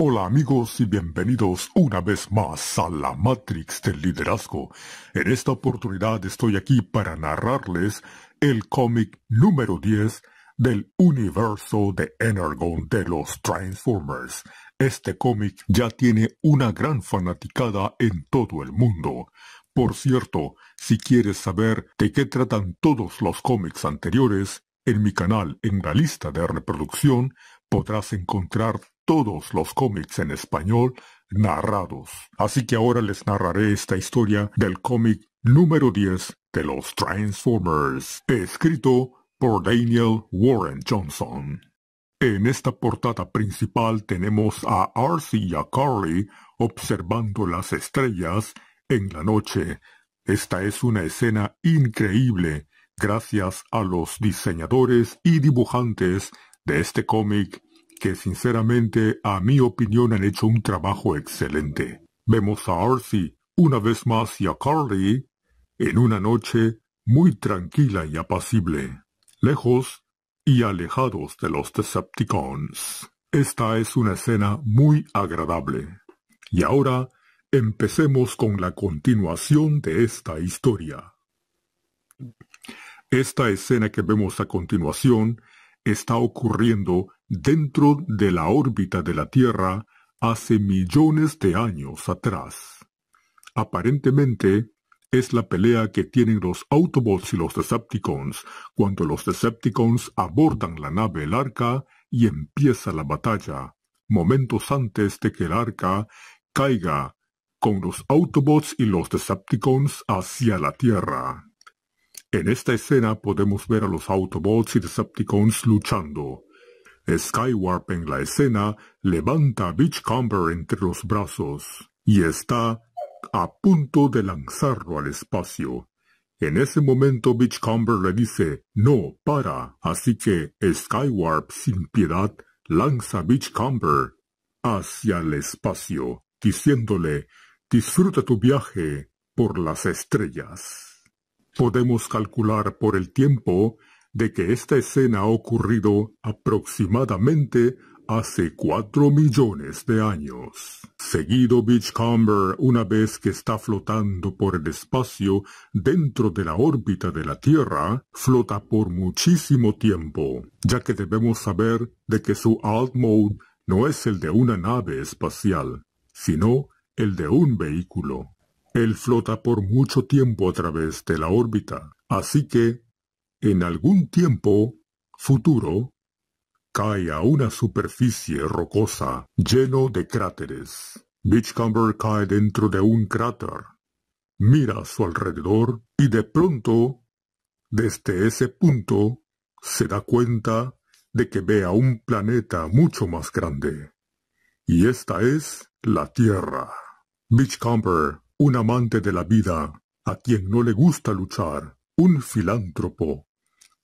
Hola amigos y bienvenidos una vez más a la Matrix del Liderazgo. En esta oportunidad estoy aquí para narrarles el cómic número 10 del universo de Energon de los Transformers. Este cómic ya tiene una gran fanaticada en todo el mundo. Por cierto, si quieres saber de qué tratan todos los cómics anteriores, en mi canal en la lista de reproducción podrás encontrar todos los cómics en español narrados. Así que ahora les narraré esta historia del cómic número 10 de los Transformers, escrito por Daniel Warren Johnson. En esta portada principal tenemos a Arcee y a Carly observando las estrellas en la noche. Esta es una escena increíble gracias a los diseñadores y dibujantes de este cómic que sinceramente a mi opinión han hecho un trabajo excelente. Vemos a Arcee una vez más y a Carly en una noche muy tranquila y apacible, lejos y alejados de los Decepticons. Esta es una escena muy agradable. Y ahora empecemos con la continuación de esta historia. Esta escena que vemos a continuación está ocurriendo dentro de la órbita de la Tierra hace millones de años atrás. Aparentemente, es la pelea que tienen los Autobots y los Decepticons cuando los Decepticons abordan la nave El Arca y empieza la batalla, momentos antes de que el Arca caiga con los Autobots y los Decepticons hacia la Tierra. En esta escena podemos ver a los Autobots y Decepticons luchando. Skywarp en la escena levanta a Beachcomber entre los brazos y está a punto de lanzarlo al espacio. En ese momento Beachcomber le dice, no, para, así que Skywarp sin piedad lanza a Beachcomber hacia el espacio, diciéndole, disfruta tu viaje por las estrellas podemos calcular por el tiempo de que esta escena ha ocurrido aproximadamente hace cuatro millones de años. Seguido Beachcomber, una vez que está flotando por el espacio dentro de la órbita de la Tierra, flota por muchísimo tiempo, ya que debemos saber de que su alt mode no es el de una nave espacial, sino el de un vehículo. Él flota por mucho tiempo a través de la órbita, así que, en algún tiempo futuro, cae a una superficie rocosa lleno de cráteres. Beachcomber cae dentro de un cráter. Mira a su alrededor y de pronto, desde ese punto, se da cuenta de que ve a un planeta mucho más grande. Y esta es la Tierra. Beachcomber un amante de la vida, a quien no le gusta luchar, un filántropo.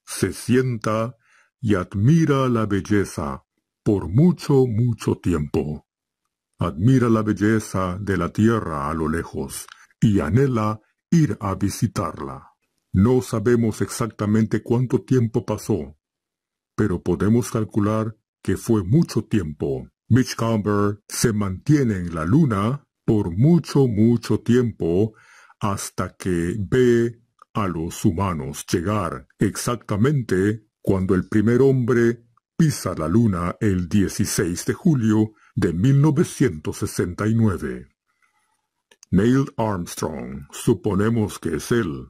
Se sienta y admira la belleza por mucho, mucho tiempo. Admira la belleza de la tierra a lo lejos y anhela ir a visitarla. No sabemos exactamente cuánto tiempo pasó, pero podemos calcular que fue mucho tiempo. cumber se mantiene en la luna por mucho, mucho tiempo hasta que ve a los humanos llegar, exactamente cuando el primer hombre pisa la luna el 16 de julio de 1969. Neil Armstrong, suponemos que es él,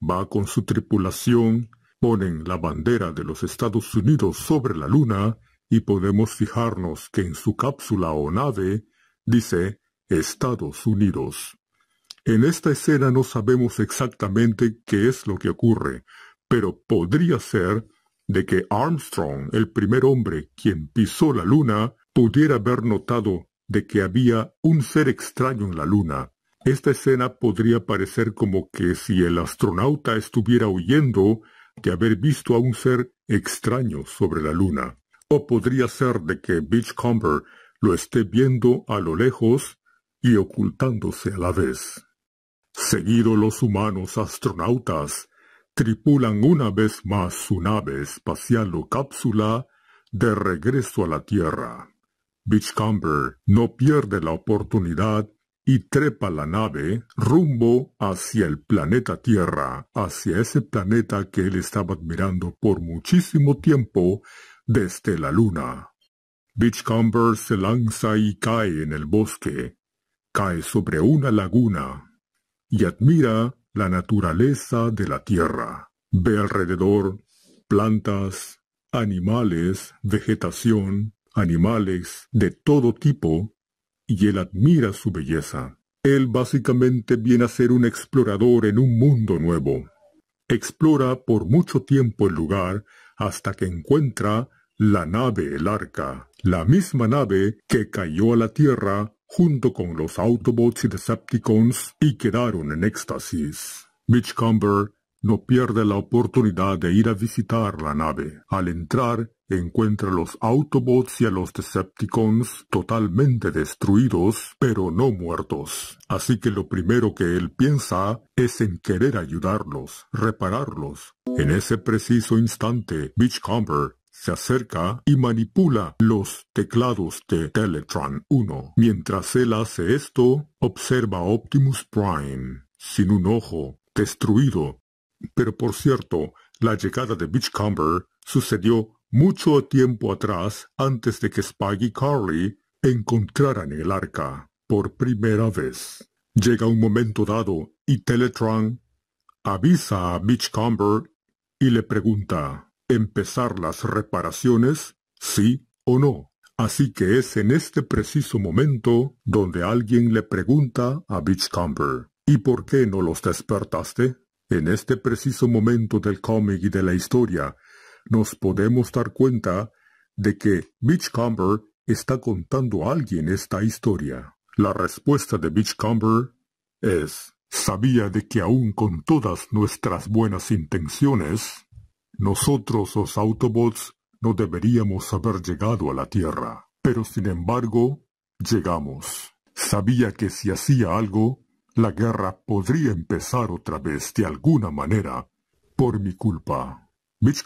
va con su tripulación, ponen la bandera de los Estados Unidos sobre la luna y podemos fijarnos que en su cápsula o nave dice Estados Unidos. En esta escena no sabemos exactamente qué es lo que ocurre, pero podría ser de que Armstrong, el primer hombre quien pisó la luna, pudiera haber notado de que había un ser extraño en la luna. Esta escena podría parecer como que si el astronauta estuviera huyendo de haber visto a un ser extraño sobre la luna. O podría ser de que Beachcomber lo esté viendo a lo lejos y ocultándose a la vez. Seguido los humanos astronautas tripulan una vez más su nave espacial o cápsula de regreso a la Tierra. Beachcomber no pierde la oportunidad y trepa la nave rumbo hacia el planeta Tierra, hacia ese planeta que él estaba admirando por muchísimo tiempo desde la Luna. Beachcomber se lanza y cae en el bosque, cae sobre una laguna y admira la naturaleza de la tierra. Ve alrededor plantas, animales, vegetación, animales de todo tipo, y él admira su belleza. Él básicamente viene a ser un explorador en un mundo nuevo. Explora por mucho tiempo el lugar hasta que encuentra la nave, el arca, la misma nave que cayó a la tierra junto con los Autobots y Decepticons y quedaron en éxtasis. Beachcomber no pierde la oportunidad de ir a visitar la nave. Al entrar, encuentra a los Autobots y a los Decepticons totalmente destruidos, pero no muertos. Así que lo primero que él piensa es en querer ayudarlos, repararlos. En ese preciso instante, Beachcomber se acerca y manipula los teclados de Teletran 1. Mientras él hace esto, observa a Optimus Prime, sin un ojo, destruido. Pero por cierto, la llegada de Beachcomber sucedió mucho tiempo atrás antes de que Spike y Carly encontraran el arca por primera vez. Llega un momento dado y Teletran avisa a Beachcomber y le pregunta empezar las reparaciones, sí o no. Así que es en este preciso momento donde alguien le pregunta a Beachcomber, ¿y por qué no los despertaste? En este preciso momento del cómic y de la historia, nos podemos dar cuenta de que Beachcomber está contando a alguien esta historia. La respuesta de Beachcomber es, sabía de que aún con todas nuestras buenas intenciones, nosotros los Autobots no deberíamos haber llegado a la Tierra, pero sin embargo, llegamos. Sabía que si hacía algo, la guerra podría empezar otra vez de alguna manera, por mi culpa. Mitch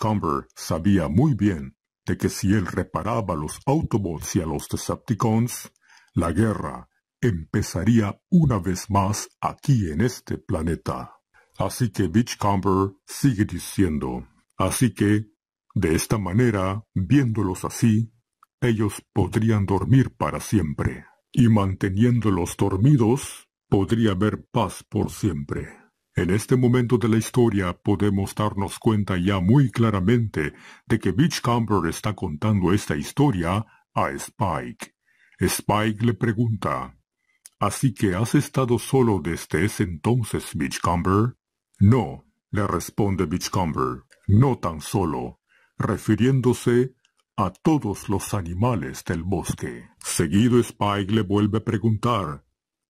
sabía muy bien de que si él reparaba los Autobots y a los Decepticons, la guerra empezaría una vez más aquí en este planeta. Así que Comber sigue diciendo, Así que, de esta manera, viéndolos así, ellos podrían dormir para siempre, y manteniéndolos dormidos, podría haber paz por siempre. En este momento de la historia podemos darnos cuenta ya muy claramente de que Beachcomber está contando esta historia a Spike. Spike le pregunta, ¿Así que has estado solo desde ese entonces, Beachcomber? No, le responde Beachcomber no tan solo refiriéndose a todos los animales del bosque. Seguido Spike le vuelve a preguntar,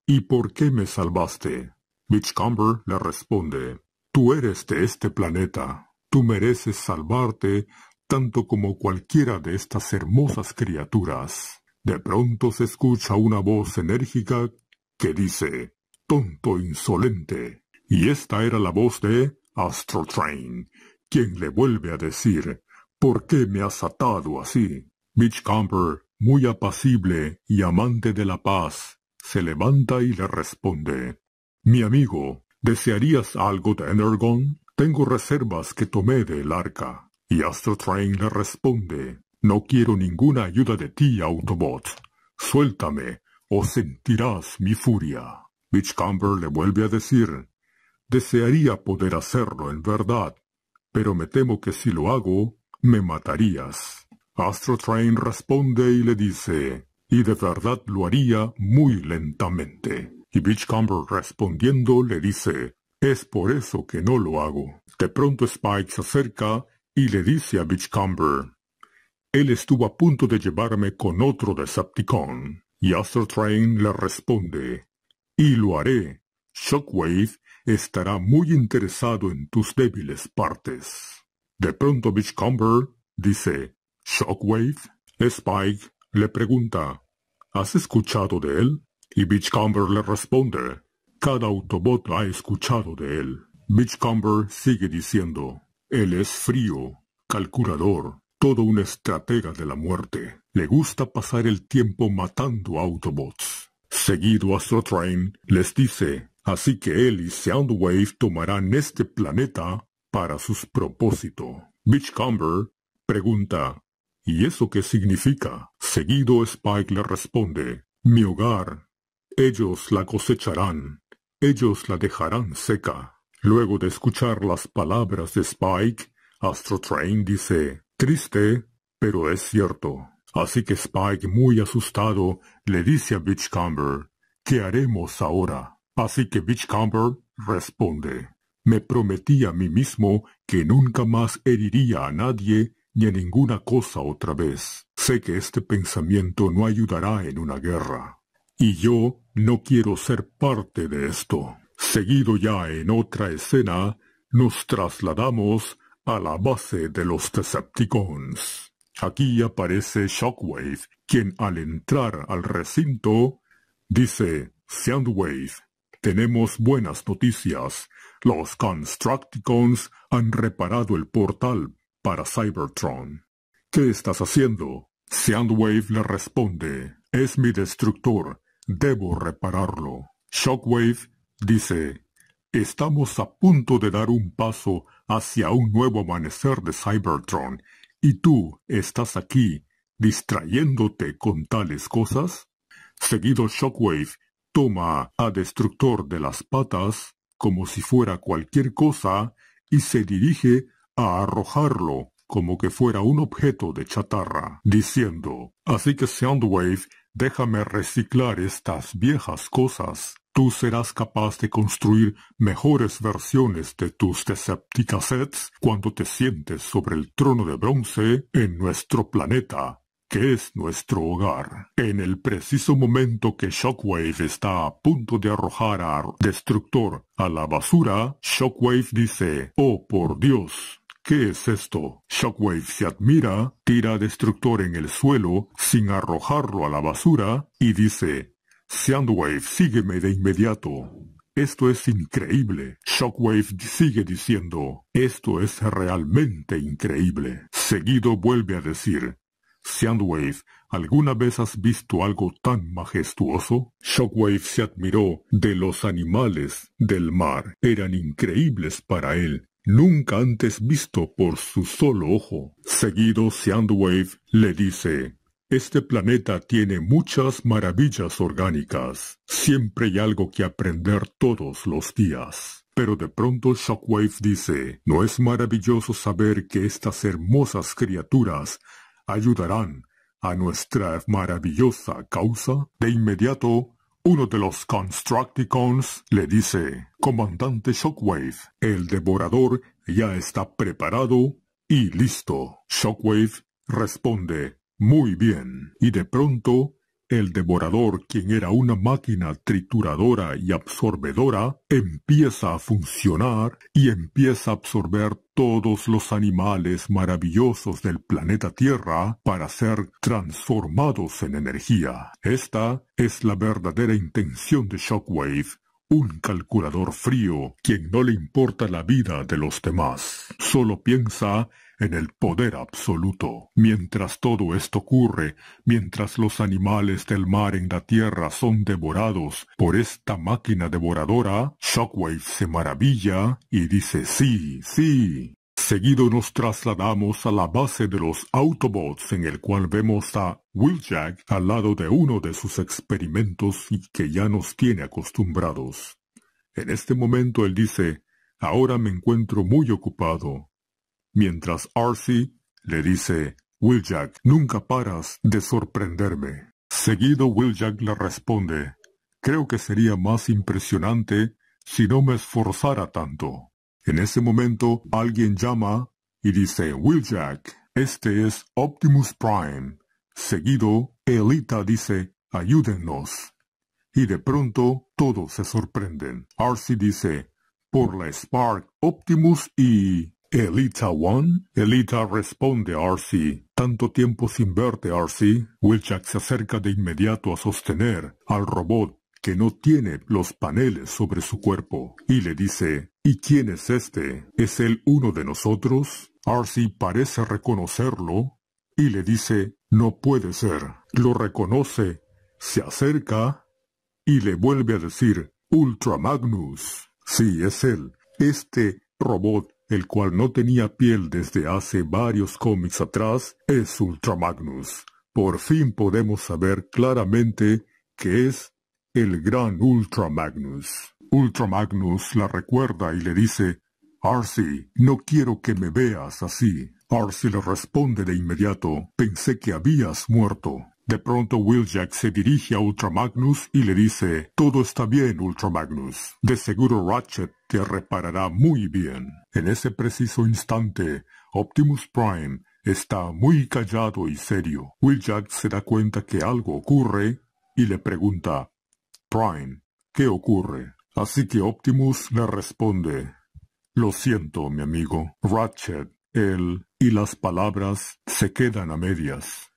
¿y por qué me salvaste? Beachcomber le responde, tú eres de este planeta, tú mereces salvarte tanto como cualquiera de estas hermosas criaturas. De pronto se escucha una voz enérgica que dice, tonto insolente. Y esta era la voz de Astrotrain, quien le vuelve a decir ¿Por qué me has atado así? camper muy apacible y amante de la paz, se levanta y le responde Mi amigo, ¿desearías algo de Energon? Tengo reservas que tomé del arca. Y Astrotrain le responde No quiero ninguna ayuda de ti, Autobot. Suéltame, o sentirás mi furia. Beachcomber le vuelve a decir Desearía poder hacerlo en verdad, pero me temo que si lo hago, me matarías. Astrotrain responde y le dice, y de verdad lo haría muy lentamente. Y Beachcomber respondiendo le dice, es por eso que no lo hago. De pronto Spike se acerca y le dice a Beachcomber, él estuvo a punto de llevarme con otro Decepticon. Y Astrotrain le responde, y lo haré. Shockwave estará muy interesado en tus débiles partes. De pronto Beachcomber dice, Shockwave, Spike le pregunta, ¿has escuchado de él? Y Beachcomber le responde, cada Autobot ha escuchado de él. Beachcomber sigue diciendo, él es frío, calculador, todo un estratega de la muerte. Le gusta pasar el tiempo matando Autobots. Seguido Astrotrain les dice, Así que él y Soundwave tomarán este planeta para sus propósitos. Beachcomber pregunta, ¿y eso qué significa? Seguido Spike le responde, mi hogar. Ellos la cosecharán. Ellos la dejarán seca. Luego de escuchar las palabras de Spike, Astrotrain dice, triste, pero es cierto. Así que Spike, muy asustado, le dice a Beachcomber, ¿qué haremos ahora? Así que Beachcomber responde, me prometí a mí mismo que nunca más heriría a nadie ni a ninguna cosa otra vez. Sé que este pensamiento no ayudará en una guerra. Y yo no quiero ser parte de esto. Seguido ya en otra escena, nos trasladamos a la base de los Decepticons. Aquí aparece Shockwave, quien al entrar al recinto dice, Soundwave, tenemos buenas noticias. Los Constructicons han reparado el portal para Cybertron. ¿Qué estás haciendo? Soundwave le responde. Es mi destructor. Debo repararlo. Shockwave dice. Estamos a punto de dar un paso hacia un nuevo amanecer de Cybertron. ¿Y tú estás aquí distrayéndote con tales cosas? Seguido Shockwave Toma a Destructor de las patas como si fuera cualquier cosa y se dirige a arrojarlo como que fuera un objeto de chatarra, diciendo, Así que Soundwave, déjame reciclar estas viejas cosas. Tú serás capaz de construir mejores versiones de tus sets cuando te sientes sobre el trono de bronce en nuestro planeta que es nuestro hogar. En el preciso momento que Shockwave está a punto de arrojar a Destructor a la basura, Shockwave dice, Oh por Dios, ¿Qué es esto? Shockwave se admira, tira a Destructor en el suelo sin arrojarlo a la basura y dice, ¡Sandwave sígueme de inmediato. Esto es increíble. Shockwave sigue diciendo, esto es realmente increíble. Seguido vuelve a decir, Sandwave, ¿alguna vez has visto algo tan majestuoso? Shockwave se admiró de los animales del mar. Eran increíbles para él, nunca antes visto por su solo ojo. Seguido, Sandwave le dice, este planeta tiene muchas maravillas orgánicas. Siempre hay algo que aprender todos los días. Pero de pronto Shockwave dice, ¿no es maravilloso saber que estas hermosas criaturas ayudarán a nuestra maravillosa causa? De inmediato, uno de los Constructicons le dice, Comandante Shockwave, el devorador ya está preparado y listo. Shockwave responde, muy bien, y de pronto el devorador, quien era una máquina trituradora y absorbedora, empieza a funcionar y empieza a absorber todos los animales maravillosos del planeta Tierra para ser transformados en energía. Esta es la verdadera intención de Shockwave, un calculador frío, quien no le importa la vida de los demás. Solo piensa en el poder absoluto. Mientras todo esto ocurre, mientras los animales del mar en la Tierra son devorados por esta máquina devoradora, Shockwave se maravilla y dice sí, sí. Seguido nos trasladamos a la base de los Autobots en el cual vemos a Wheeljack al lado de uno de sus experimentos y que ya nos tiene acostumbrados. En este momento él dice, ahora me encuentro muy ocupado, mientras Arcee le dice, Will Jack, nunca paras de sorprenderme. Seguido Will Jack le responde, creo que sería más impresionante si no me esforzara tanto. En ese momento alguien llama y dice, Will Jack, este es Optimus Prime. Seguido, Elita dice, ayúdennos. Y de pronto todos se sorprenden. Arcee dice, por la Spark Optimus y... Elita One. Elita responde a RC. Tanto tiempo sin verte, Arcy, Wilchak se acerca de inmediato a sostener al robot que no tiene los paneles sobre su cuerpo y le dice, ¿y quién es este? ¿Es él uno de nosotros? RC parece reconocerlo y le dice, no puede ser. Lo reconoce, se acerca y le vuelve a decir, Ultra Magnus. Sí, es él. Este robot el cual no tenía piel desde hace varios cómics atrás, es Ultramagnus. Por fin podemos saber claramente que es el gran Ultramagnus. Ultramagnus la recuerda y le dice, Arcy, no quiero que me veas así. Arcy le responde de inmediato, pensé que habías muerto. De pronto Jack se dirige a Ultramagnus y le dice, Todo está bien, Ultramagnus. De seguro Ratchet te reparará muy bien. En ese preciso instante, Optimus Prime está muy callado y serio. Jack se da cuenta que algo ocurre y le pregunta, Prime, ¿qué ocurre? Así que Optimus le responde, Lo siento, mi amigo. Ratchet, él y las palabras se quedan a medias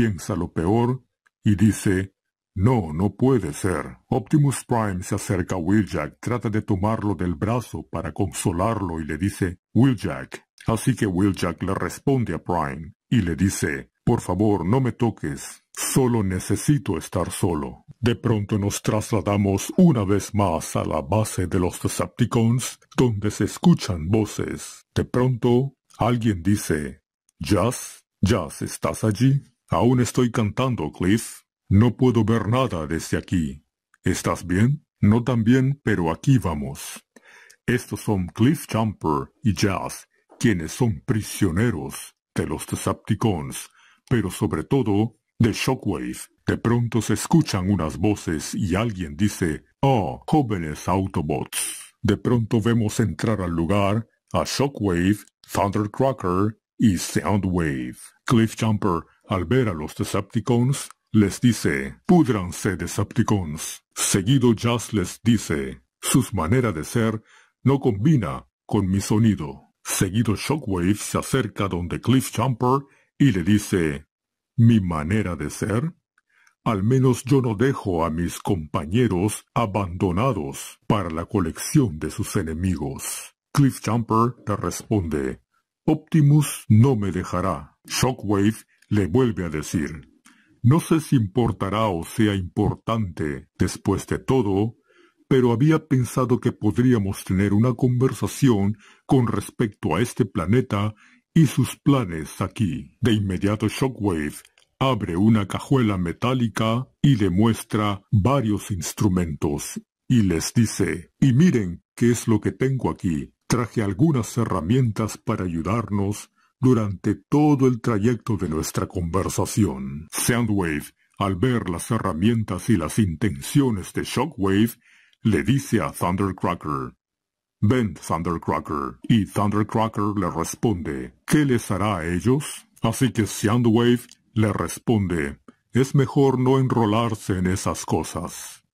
piensa lo peor y dice, no, no puede ser. Optimus Prime se acerca a Wheeljack, trata de tomarlo del brazo para consolarlo y le dice, Jack Así que Wheeljack le responde a Prime y le dice, por favor, no me toques. Solo necesito estar solo. De pronto nos trasladamos una vez más a la base de los Decepticons, donde se escuchan voces. De pronto, alguien dice, Jazz, Jazz, ¿estás allí? Aún estoy cantando, Cliff. No puedo ver nada desde aquí. ¿Estás bien? No tan bien, pero aquí vamos. Estos son Cliff Jumper y Jazz, quienes son prisioneros de los Decepticons, pero sobre todo de Shockwave. De pronto se escuchan unas voces y alguien dice, Oh, jóvenes Autobots. De pronto vemos entrar al lugar a Shockwave, Thundercracker y Soundwave. Cliff Jumper al ver a los Decepticons, les dice, pudranse Decepticons. Seguido Jazz les dice, sus manera de ser no combina con mi sonido. Seguido Shockwave se acerca donde Cliff Jumper y le dice, ¿mi manera de ser? Al menos yo no dejo a mis compañeros abandonados para la colección de sus enemigos. Cliff Jumper le responde, Optimus no me dejará. Shockwave le vuelve a decir, no sé si importará o sea importante, después de todo, pero había pensado que podríamos tener una conversación con respecto a este planeta y sus planes aquí. De inmediato Shockwave abre una cajuela metálica y le muestra varios instrumentos y les dice, y miren qué es lo que tengo aquí. Traje algunas herramientas para ayudarnos durante todo el trayecto de nuestra conversación, Sandwave, al ver las herramientas y las intenciones de Shockwave, le dice a Thundercracker, Ven, Thundercracker, y Thundercracker le responde, ¿qué les hará a ellos? Así que Sandwave le responde, es mejor no enrolarse en esas cosas.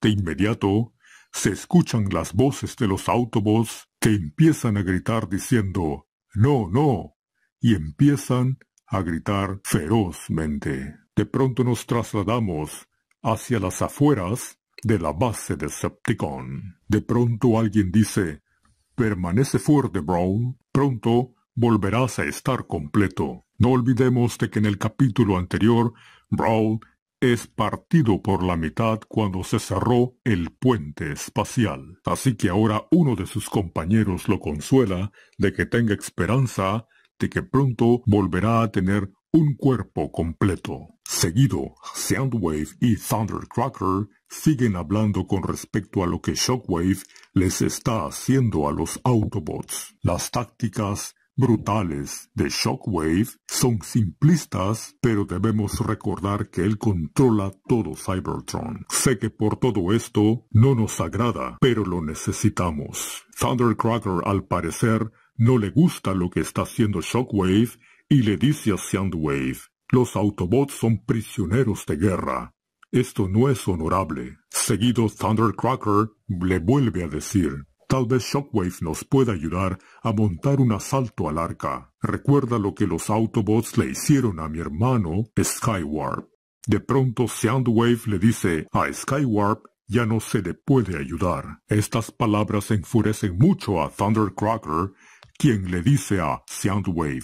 De inmediato, se escuchan las voces de los Autobots que empiezan a gritar diciendo, No, no, y empiezan a gritar ferozmente. De pronto nos trasladamos hacia las afueras de la base de Septicon. De pronto alguien dice, permanece fuerte, Brown, pronto volverás a estar completo. No olvidemos de que en el capítulo anterior, Brown es partido por la mitad cuando se cerró el puente espacial. Así que ahora uno de sus compañeros lo consuela de que tenga esperanza que pronto volverá a tener un cuerpo completo. Seguido, Soundwave y Thundercracker siguen hablando con respecto a lo que Shockwave les está haciendo a los Autobots. Las tácticas brutales de Shockwave son simplistas, pero debemos recordar que él controla todo Cybertron. Sé que por todo esto no nos agrada, pero lo necesitamos. Thundercracker al parecer no le gusta lo que está haciendo Shockwave y le dice a Soundwave, los Autobots son prisioneros de guerra. Esto no es honorable. Seguido Thundercracker le vuelve a decir, tal vez Shockwave nos pueda ayudar a montar un asalto al arca. Recuerda lo que los Autobots le hicieron a mi hermano Skywarp. De pronto Soundwave le dice a Skywarp ya no se le puede ayudar. Estas palabras enfurecen mucho a Thundercracker quien le dice a Soundwave,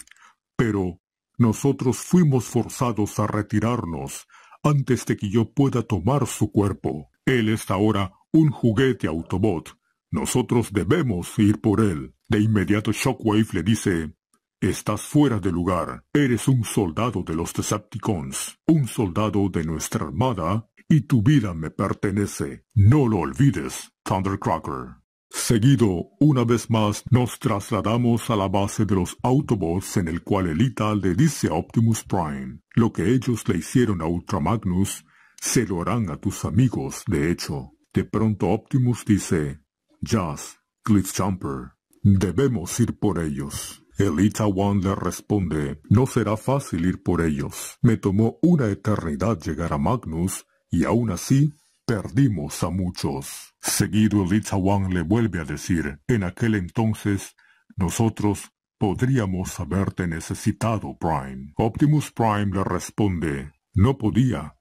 pero nosotros fuimos forzados a retirarnos antes de que yo pueda tomar su cuerpo. Él es ahora un juguete Autobot. Nosotros debemos ir por él. De inmediato Shockwave le dice, Estás fuera de lugar. Eres un soldado de los Decepticons, un soldado de nuestra armada, y tu vida me pertenece. No lo olvides, Thundercracker. Seguido, una vez más, nos trasladamos a la base de los Autobots en el cual Elita le dice a Optimus Prime, lo que ellos le hicieron a Ultramagnus, se lo harán a tus amigos, de hecho. De pronto Optimus dice, Jazz, Glitchjumper, debemos ir por ellos. Elita One le responde, no será fácil ir por ellos. Me tomó una eternidad llegar a Magnus, y aún así Perdimos a muchos. Seguido Lizawan le vuelve a decir, en aquel entonces, nosotros podríamos haberte necesitado, Prime. Optimus Prime le responde, no podía,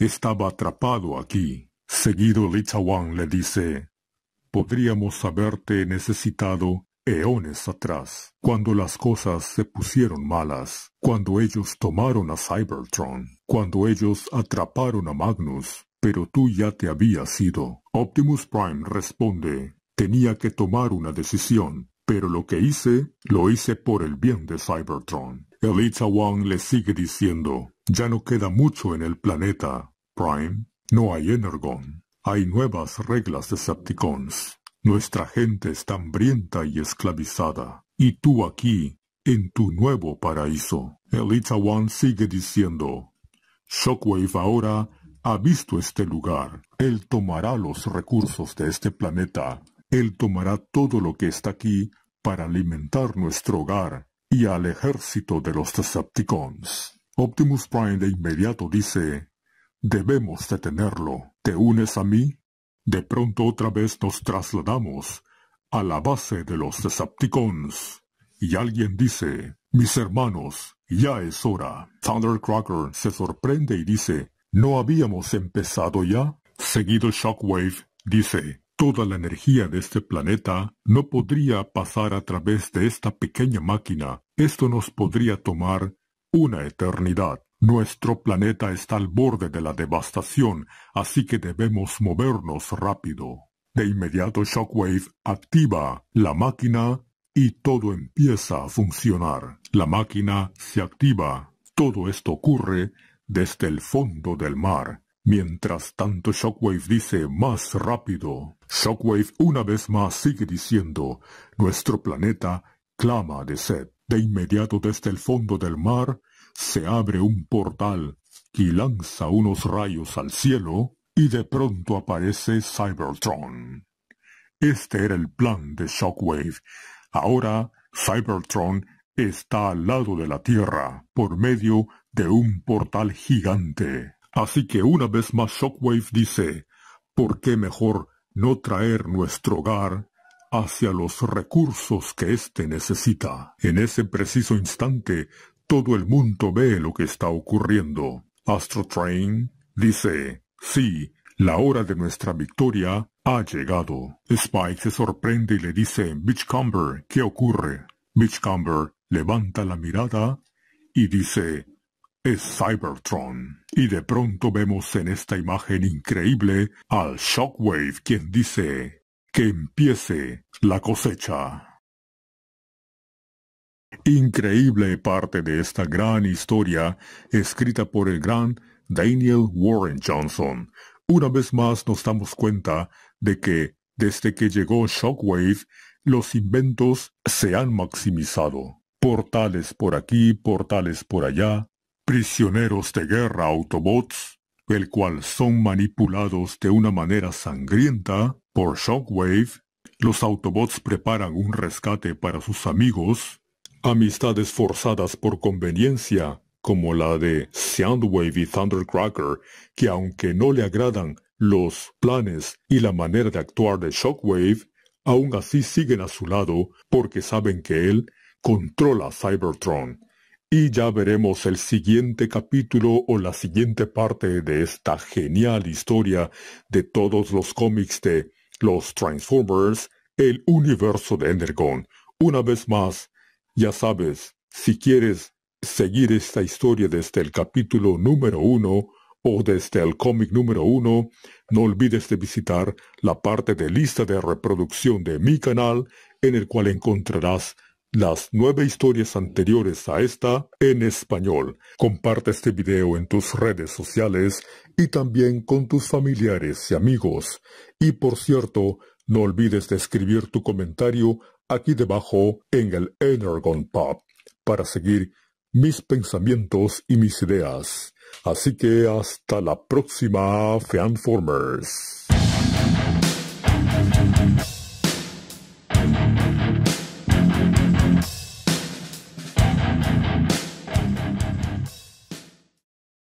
estaba atrapado aquí. Seguido Lizawan le dice, podríamos haberte necesitado eones atrás, cuando las cosas se pusieron malas, cuando ellos tomaron a Cybertron, cuando ellos atraparon a Magnus, pero tú ya te habías ido. Optimus Prime responde, tenía que tomar una decisión, pero lo que hice, lo hice por el bien de Cybertron. Elita One le sigue diciendo, ya no queda mucho en el planeta, Prime, no hay Energon, hay nuevas reglas de Decepticons. Nuestra gente está hambrienta y esclavizada, y tú aquí, en tu nuevo paraíso. Elita One sigue diciendo, Shockwave ahora ha visto este lugar, Él tomará los recursos de este planeta, Él tomará todo lo que está aquí para alimentar nuestro hogar y al ejército de los Decepticons. Optimus Prime de inmediato dice, Debemos detenerlo. ¿Te unes a mí? De pronto otra vez nos trasladamos a la base de los Decepticons. Y alguien dice, Mis hermanos, ya es hora. Thundercracker se sorprende y dice, ¿No habíamos empezado ya? Seguido Shockwave dice, toda la energía de este planeta no podría pasar a través de esta pequeña máquina. Esto nos podría tomar una eternidad. Nuestro planeta está al borde de la devastación, así que debemos movernos rápido. De inmediato Shockwave activa la máquina y todo empieza a funcionar. La máquina se activa. Todo esto ocurre desde el fondo del mar. Mientras tanto Shockwave dice más rápido. Shockwave una vez más sigue diciendo, nuestro planeta clama de sed. De inmediato desde el fondo del mar se abre un portal y lanza unos rayos al cielo y de pronto aparece Cybertron. Este era el plan de Shockwave. Ahora Cybertron está al lado de la Tierra por medio de un portal gigante. Así que una vez más Shockwave dice, ¿por qué mejor no traer nuestro hogar hacia los recursos que éste necesita? En ese preciso instante, todo el mundo ve lo que está ocurriendo. Astrotrain dice, sí, la hora de nuestra victoria ha llegado. Spike se sorprende y le dice, Beachcomber, ¿qué ocurre? Beachcomber levanta la mirada y dice, es Cybertron. Y de pronto vemos en esta imagen increíble al Shockwave quien dice que empiece la cosecha. Increíble parte de esta gran historia escrita por el gran Daniel Warren Johnson. Una vez más nos damos cuenta de que desde que llegó Shockwave, los inventos se han maximizado. Portales por aquí, portales por allá, prisioneros de guerra Autobots, el cual son manipulados de una manera sangrienta por Shockwave, los Autobots preparan un rescate para sus amigos, amistades forzadas por conveniencia, como la de Soundwave y Thundercracker, que aunque no le agradan los planes y la manera de actuar de Shockwave, aún así siguen a su lado porque saben que él controla Cybertron y ya veremos el siguiente capítulo o la siguiente parte de esta genial historia de todos los cómics de Los Transformers, el universo de Energon. Una vez más, ya sabes, si quieres seguir esta historia desde el capítulo número uno o desde el cómic número uno, no olvides de visitar la parte de lista de reproducción de mi canal en el cual encontrarás las nueve historias anteriores a esta en español. Comparte este video en tus redes sociales y también con tus familiares y amigos. Y por cierto, no olvides de escribir tu comentario aquí debajo en el Energon Pub para seguir mis pensamientos y mis ideas. Así que hasta la próxima, Fanformers.